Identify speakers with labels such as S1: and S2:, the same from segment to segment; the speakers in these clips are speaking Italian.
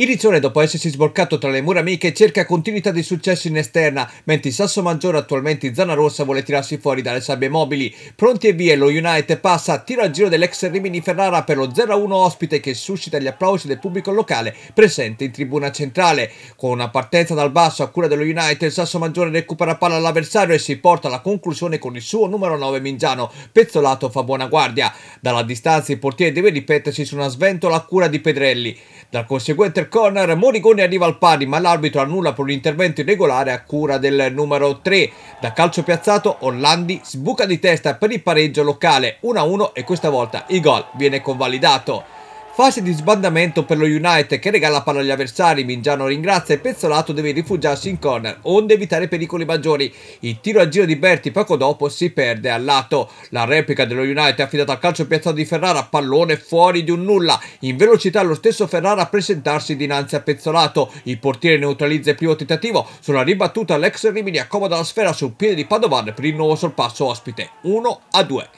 S1: Il Rizzone, dopo essersi sborcato tra le mura amiche, cerca continuità di successo in esterna, mentre il Sasso Maggiore, attualmente in zona rossa, vuole tirarsi fuori dalle sabbie mobili. Pronti e via, lo United passa a tiro al giro dell'ex Rimini Ferrara per lo 0-1 ospite che suscita gli applausi del pubblico locale presente in tribuna centrale. Con una partenza dal basso a cura dello United, il Sasso Maggiore recupera palla all'avversario e si porta alla conclusione con il suo numero 9 Mingiano. Pezzolato fa buona guardia. Dalla distanza il portiere deve ripetersi su una sventola a cura di Pedrelli. Dal conseguente corner, Morigone arriva al pari ma l'arbitro annulla per un intervento irregolare a cura del numero 3. Da calcio piazzato Orlandi sbuca di testa per il pareggio locale 1-1 e questa volta il gol viene convalidato. Fase di sbandamento per lo United che regala palla agli avversari, Mingiano ringrazia e Pezzolato deve rifugiarsi in corner onde evitare pericoli maggiori. Il tiro a giro di Berti poco dopo si perde al lato. La replica dello United affidata al calcio piazzato di Ferrara, pallone fuori di un nulla. In velocità lo stesso Ferrara a presentarsi dinanzi a Pezzolato. Il portiere neutralizza il primo tentativo, sulla ribattuta l'ex Rimini accomoda la sfera sul piede di Padovan per il nuovo sorpasso ospite 1 2.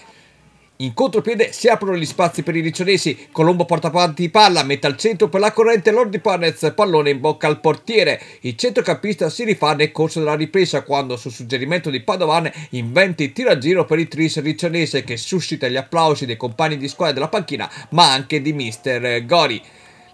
S1: In contropiede si aprono gli spazi per i riccionesi, Colombo porta avanti palla, mette al centro per la corrente Lordi Panez, pallone in bocca al portiere. Il centrocampista si rifà nel corso della ripresa quando su suggerimento di Padovan inventa il tiro a giro per il tris riccionese che suscita gli applausi dei compagni di squadra della panchina ma anche di mister Gori.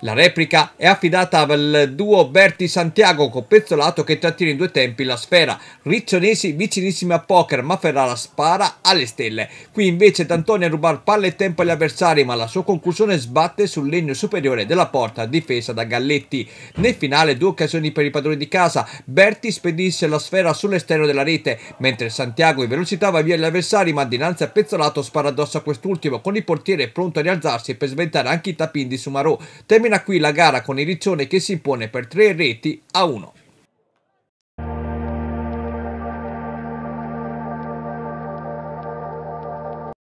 S1: La replica è affidata al duo Berti Santiago Coppezzolato che trattiene in due tempi la sfera. Riccionesi vicinissimi a poker, ma Ferrara spara alle stelle. Qui invece D'Antonio a ruba palle e tempo agli avversari, ma la sua conclusione sbatte sul legno superiore della porta difesa da Galletti. Nel finale due occasioni per i padroni di casa. Berti spedisce la sfera sull'esterno della rete, mentre Santiago in velocità va via gli avversari, ma dinanzi a Pezzolato spara addosso a quest'ultimo con il portiere pronto a rialzarsi per sventare anche i tapin di Sumarò. Termina termina qui la gara con il Riccione che si impone per tre reti a uno.